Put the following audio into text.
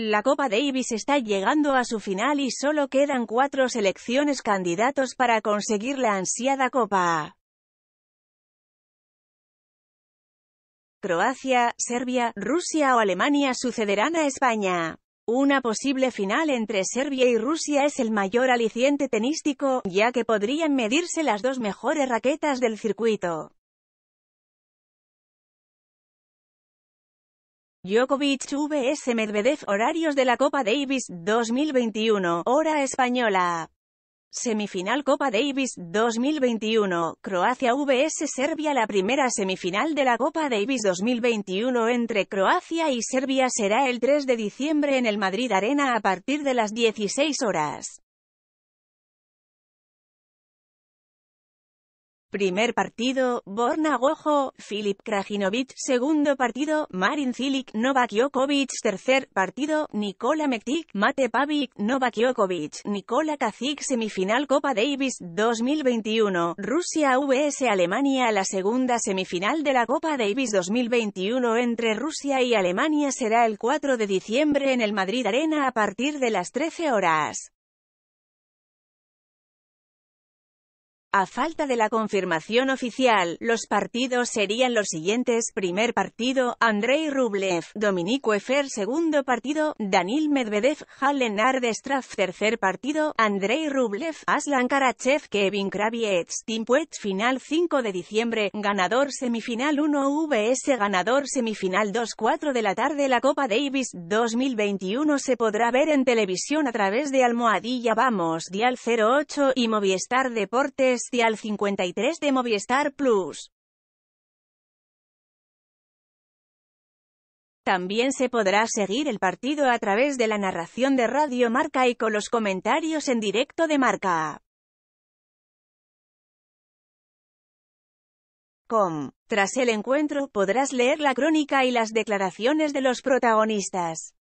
La Copa Davis está llegando a su final y solo quedan cuatro selecciones candidatos para conseguir la ansiada Copa. Croacia, Serbia, Rusia o Alemania sucederán a España. Una posible final entre Serbia y Rusia es el mayor aliciente tenístico, ya que podrían medirse las dos mejores raquetas del circuito. Djokovic vs Medvedev Horarios de la Copa Davis 2021, hora española. Semifinal Copa Davis 2021, Croacia vs Serbia La primera semifinal de la Copa Davis 2021 entre Croacia y Serbia será el 3 de diciembre en el Madrid Arena a partir de las 16 horas. Primer partido, Borna Gojo, Filip Krajinovic. Segundo partido, Marin Cilic, Novak Djokovic. Tercer partido, Nikola Mektik, Mate Pavic, Novak Djokovic, Nikola Kacik Semifinal Copa Davis 2021, Rusia vs Alemania. La segunda semifinal de la Copa Davis 2021 entre Rusia y Alemania será el 4 de diciembre en el Madrid Arena a partir de las 13 horas. A falta de la confirmación oficial, los partidos serían los siguientes. Primer partido, Andrei Rublev, Dominique Efer. Segundo partido, Danil Medvedev, Halen Ardestraf. Tercer partido, Andrei Rublev, Aslan Karachev, Kevin Kravietz. Timpuet final 5 de diciembre, ganador semifinal 1 VS ganador semifinal 2 4 de la tarde. La Copa Davis 2021 se podrá ver en televisión a través de Almohadilla Vamos, Dial 08 y Movistar Deportes al 53 de Movistar Plus. También se podrá seguir el partido a través de la narración de Radio Marca y con los comentarios en directo de Marca. Tras el encuentro podrás leer la crónica y las declaraciones de los protagonistas.